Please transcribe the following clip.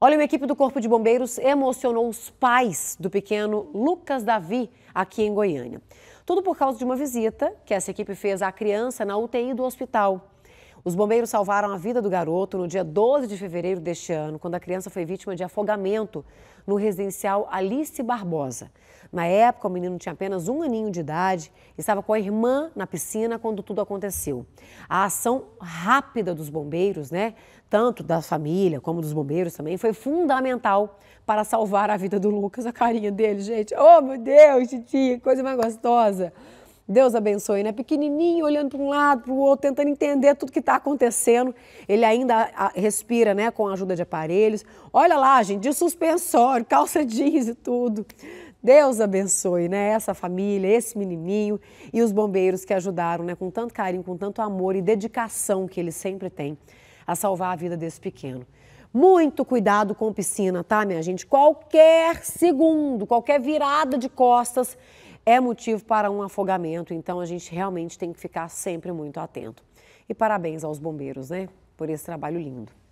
Olha, uma equipe do Corpo de Bombeiros emocionou os pais do pequeno Lucas Davi aqui em Goiânia. Tudo por causa de uma visita que essa equipe fez à criança na UTI do hospital. Os bombeiros salvaram a vida do garoto no dia 12 de fevereiro deste ano, quando a criança foi vítima de afogamento no residencial Alice Barbosa. Na época, o menino tinha apenas um aninho de idade e estava com a irmã na piscina quando tudo aconteceu. A ação rápida dos bombeiros, né, tanto da família como dos bombeiros também, foi fundamental para salvar a vida do Lucas. A carinha dele, gente. Oh, meu Deus, Titi, coisa mais gostosa. Deus abençoe, né? Pequenininho, olhando para um lado, para o outro, tentando entender tudo que está acontecendo. Ele ainda respira, né? Com a ajuda de aparelhos. Olha lá, gente, de suspensório, calça jeans e tudo. Deus abençoe, né? Essa família, esse menininho e os bombeiros que ajudaram, né? Com tanto carinho, com tanto amor e dedicação que eles sempre têm a salvar a vida desse pequeno. Muito cuidado com piscina, tá, minha gente? Qualquer segundo, qualquer virada de costas é motivo para um afogamento, então a gente realmente tem que ficar sempre muito atento. E parabéns aos bombeiros, né, por esse trabalho lindo.